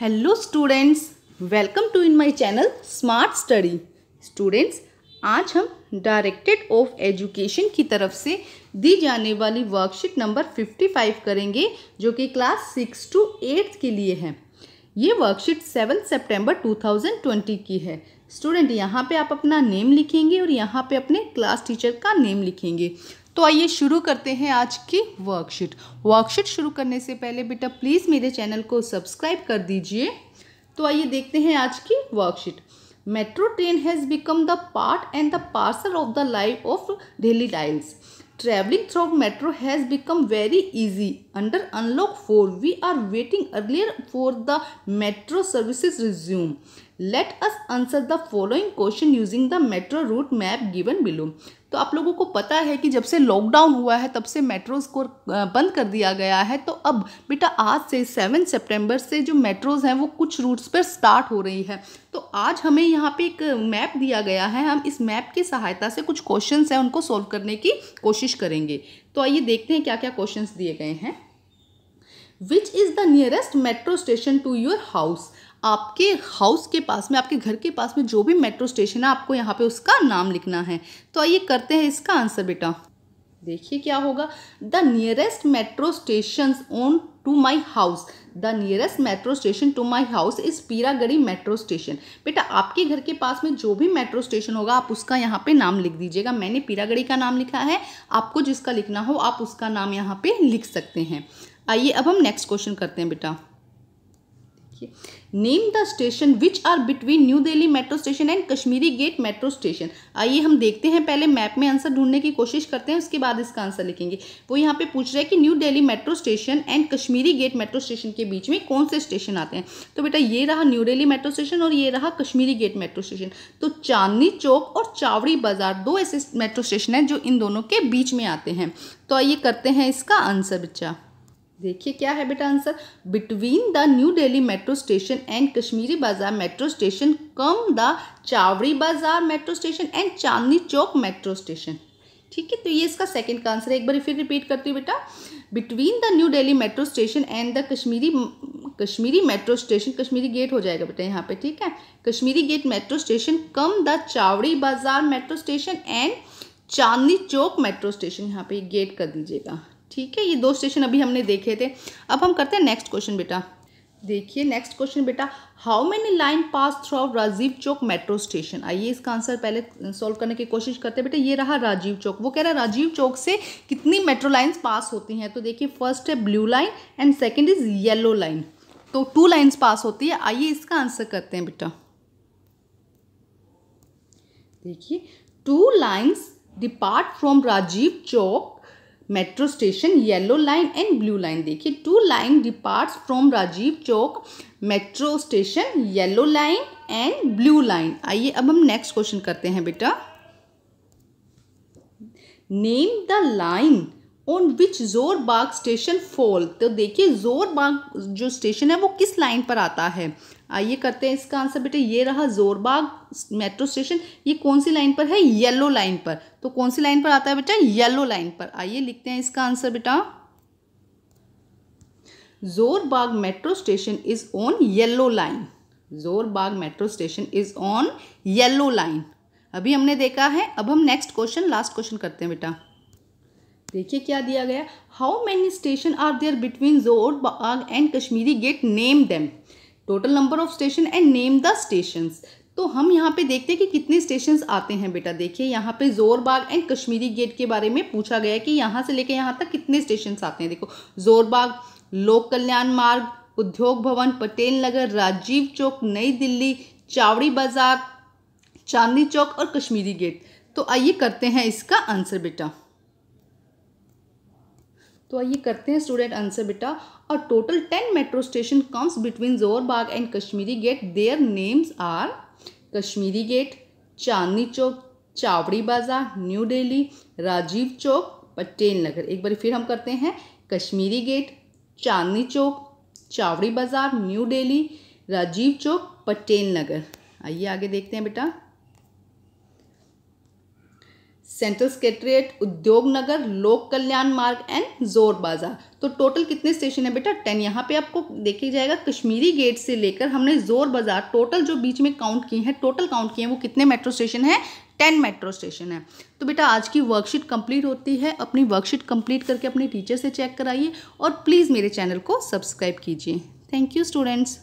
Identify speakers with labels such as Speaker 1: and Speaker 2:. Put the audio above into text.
Speaker 1: hello students welcome to in my channel smart study students आज हम directed of education की तरफ से दी जाने वाली वर्कशीट नंबर 55 करेंगे जो कि क्लास सिक्स टू एट्थ के लिए है ये वर्कशीट सेवन सितंबर 2020 की है स्टूडेंट यहाँ पे आप अपना नेम लिखेंगे और यहाँ पे अपने क्लास टीचर का नेम लिखेंगे तो आइए शुरू करते हैं आज की वर्कशीट वर्कशीट शुरू करने से पहले बेटा प्लीज़ मेरे चैनल को सब्सक्राइब कर दीजिए तो आइए देखते हैं आज की worksheet metro train has become the part and the parcel of the life of daily life travelling through metro has become very easy under unlock four we are waiting earlier for the metro services resume let us answer the following question using the metro route map given below तो आप लोगों को पता है कि जब से lockdown हुआ है तब से मेट्रोज को बंद कर दिया गया है तो अब बेटा आज से सेवन सितंबर से जो मेट्रोज हैं वो कुछ रूट्स पर स्टार्ट हो रही है तो आज हमें यहाँ पे एक मैप दिया गया है हम इस मैप की सहायता से कुछ क्वेश्चन हैं उनको सॉल्व करने की कोशिश करेंगे तो आइए देखते हैं क्या क्या क्वेश्चन दिए गए हैं which is the nearest metro station to your house आपके हाउस के पास में आपके घर के पास में जो भी मेट्रो स्टेशन है आपको यहाँ पे उसका नाम लिखना है तो आइए करते हैं इसका आंसर बेटा देखिए क्या होगा the nearest metro station on to my house the nearest metro station to my house is Piragarhi metro station बेटा आपके घर के पास में जो भी मेट्रो स्टेशन होगा आप उसका यहाँ पे नाम लिख दीजिएगा मैंने पीरागढ़ी का नाम लिखा है आपको जिसका लिखना हो आप उसका नाम यहाँ पे लिख सकते हैं आइए अब हम नेक्स्ट क्वेश्चन करते हैं बेटा देखिए name the station which are between new Delhi metro station and Kashmiri gate metro station आइए हम देखते हैं पहले मैप में आंसर ढूंढने की कोशिश करते हैं उसके बाद इसका आंसर लिखेंगे वो यहाँ पे पूछ रहा है कि new Delhi metro station and Kashmiri gate metro station के बीच में कौन से स्टेशन आते हैं तो बेटा ये रहा न्यू दिल्ली मेट्रो स्टेशन और ये रहा कश्मीरी गेट मेट्रो स्टेशन तो चांदनी चौक और चावड़ी बाजार दो ऐसे मेट्रो स्टेशन हैं जो इन दोनों के बीच में आते हैं तो आइए करते हैं इसका आंसर बच्चा देखिए क्या है बेटा answer between the new Delhi metro station and Kashmiri Bazar metro station come the Chawri Bazar metro station and Chandni Chowk metro station ठीक है तो ये इसका सेकंड का आंसर है एक बार फिर रिपीट करती हूँ बेटा between the new Delhi metro station and the Kashmiri Kashmiri metro station Kashmiri gate हो जाएगा बेटा यहाँ पे ठीक है Kashmiri gate metro station come the Chawri Bazar metro station and Chandni Chowk metro station यहाँ पे गेट कर दीजिएगा ठीक है ये दो स्टेशन अभी हमने देखे थे अब हम करते हैं नेक्स्ट क्वेश्चन बेटा देखिए नेक्स्ट क्वेश्चन बेटा how many line pass through Rajiv Chowk metro station आइए इसका आंसर पहले सॉल्व करने की कोशिश करते हैं बेटा ये रहा राजीव चौक वो कह रहा है राजीव चौक से कितनी मेट्रो लाइन्स पास होती हैं तो देखिए फर्स्ट है blue line and second is yellow line तो टू लाइन्स पास होती है आइए इसका आंसर करते हैं बेटा देखिए two lines depart from Rajiv Chowk metro station yellow line and blue line देखिए two line departs from Rajiv Chowk metro station yellow line and blue line आइए अब हम नेक्स्ट क्वेश्चन करते हैं बेटा name the line on which Jor Bagh station fall तो देखिए जोर बाग जो स्टेशन है वो किस लाइन पर आता है आइए करते हैं इसका आंसर बेटे ये रहा जोरबाग मेट्रो स्टेशन ये कौन सी लाइन पर है येलो लाइन पर तो कौन सी लाइन पर आता है बेटा येलो लाइन पर आइए लिखते हैं इसका आंसर बेटा Jorbagh metro station is on yellow line Jorbagh metro station is on yellow line अभी हमने देखा है अब हम नेक्स्ट क्वेश्चन लास्ट क्वेश्चन करते हैं बेटा देखिए क्या दिया गया how many station are there between Jor Bagh and Kashmiri gate name them total number of station and name the station तो हम यहाँ पे देखते हैं कि कितने स्टेशन आते हैं बेटा देखिए यहाँ पे जोरबाग एंड कश्मीरी गेट के बारे में पूछा गया कि यहाँ से लेके यहाँ तक कितने स्टेशन आते हैं देखो जोरबाग लोक कल्याण मार्ग उद्योग भवन पटेल नगर राजीव चौक नई दिल्ली चावड़ी बाजार चांदनी चौक और कश्मीरी गेट तो आइए करते हैं इसका आंसर बेटा तो आइए करते हैं स्टूडेंट आंसर बेटा और total ten metro station comes between Jorbagh and Kashmiri gate their names are Kashmiri gate Chandni Chowk Chawri Bazar new Delhi Rajiv Chowk Patel Nagar एक बार फिर हम करते हैं कश्मीरी गेट चांदनी चौक चावड़ी बाजार न्यू दिल्ली राजीव चौक पटेल नगर आइए आगे देखते हैं बेटा सेंट्रल सेक्रेटरिएट उद्योग नगर लोक कल्याण मार्ग एंड जोर बाजार तो टोटल कितने स्टेशन है बेटा टेन यहाँ पे आपको देखे जाएगा कश्मीरी गेट से लेकर हमने जोर बाजार टोटल जो बीच में काउंट किए हैं टोटल काउंट किए हैं वो कितने मेट्रो स्टेशन है टेन मेट्रो स्टेशन है तो बेटा आज की वर्कशीट कंप्लीट होती है अपनी वर्कशीट कंप्लीट करके अपने टीचर से चेक कराइए और प्लीज़ मेरे चैनल को सब्सक्राइब कीजिए थैंक यू स्टूडेंट्स